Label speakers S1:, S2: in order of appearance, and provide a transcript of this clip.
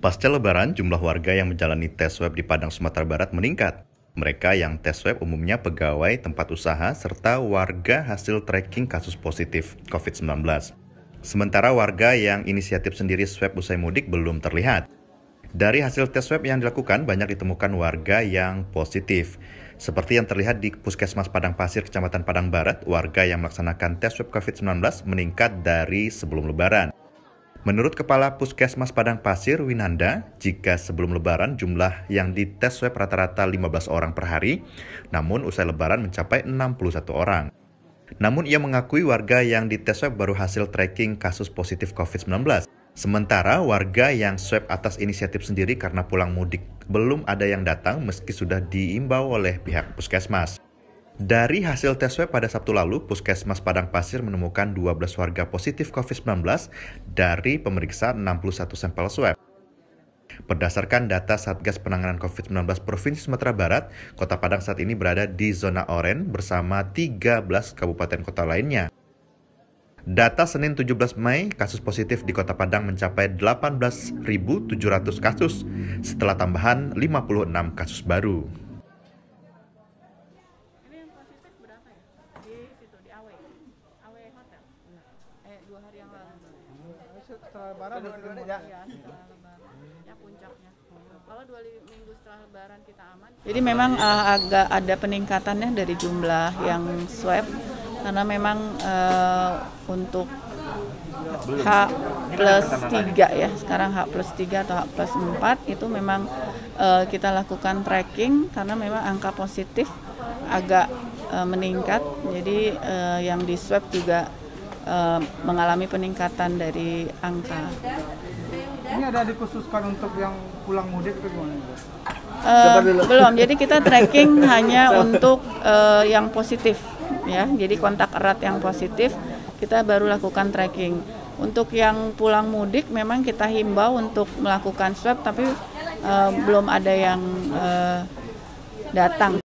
S1: Pasca lebaran, jumlah warga yang menjalani tes swab di Padang, Sumatera Barat meningkat. Mereka yang tes swab umumnya pegawai tempat usaha serta warga hasil tracking kasus positif COVID-19. Sementara warga yang inisiatif sendiri swab usai mudik belum terlihat. Dari hasil tes swab yang dilakukan, banyak ditemukan warga yang positif. Seperti yang terlihat di Puskesmas Padang Pasir, Kecamatan Padang Barat, warga yang melaksanakan tes swab COVID-19 meningkat dari sebelum lebaran. Menurut Kepala Puskesmas Padang Pasir, Winanda, jika sebelum lebaran jumlah yang dites swab rata-rata 15 orang per hari, namun usai lebaran mencapai 61 orang. Namun ia mengakui warga yang dites swab baru hasil tracking kasus positif COVID-19. Sementara warga yang swab atas inisiatif sendiri karena pulang mudik belum ada yang datang meski sudah diimbau oleh pihak puskesmas. Dari hasil tes swab pada Sabtu lalu, Puskesmas Padang Pasir menemukan 12 warga positif COVID-19 dari pemeriksaan 61 sampel swab. Berdasarkan data Satgas Penanganan COVID-19 Provinsi Sumatera Barat, Kota Padang saat ini berada di zona oranye bersama 13 kabupaten kota lainnya. Data Senin 17 Mei, kasus positif di Kota Padang mencapai 18.700 kasus, setelah tambahan 56 kasus baru.
S2: Awe Awe Hotel eh dua hari yang
S1: lalu setelah lebaran dua hari ya iya, setelah lebaran ya puncaknya kalau dua minggu setelah lebaran kita aman
S2: jadi memang uh, agak ada peningkatannya dari jumlah yang swab karena memang uh, untuk H plus 3 ya sekarang H plus 3 atau H plus 4 itu memang uh, kita lakukan tracking karena memang angka positif agak Eh, meningkat. Jadi uh, yang di swab juga uh, mengalami peningkatan dari angka.
S1: Ini ada dikhususkan untuk yang pulang mudik ke Uh, belum.
S2: Jadi kita tracking hanya untuk uh, yang positif ya. Jadi kontak erat yang positif kita baru lakukan tracking. Untuk yang pulang mudik memang kita himbau untuk melakukan swab tapi uh, belum ada yang uh, datang.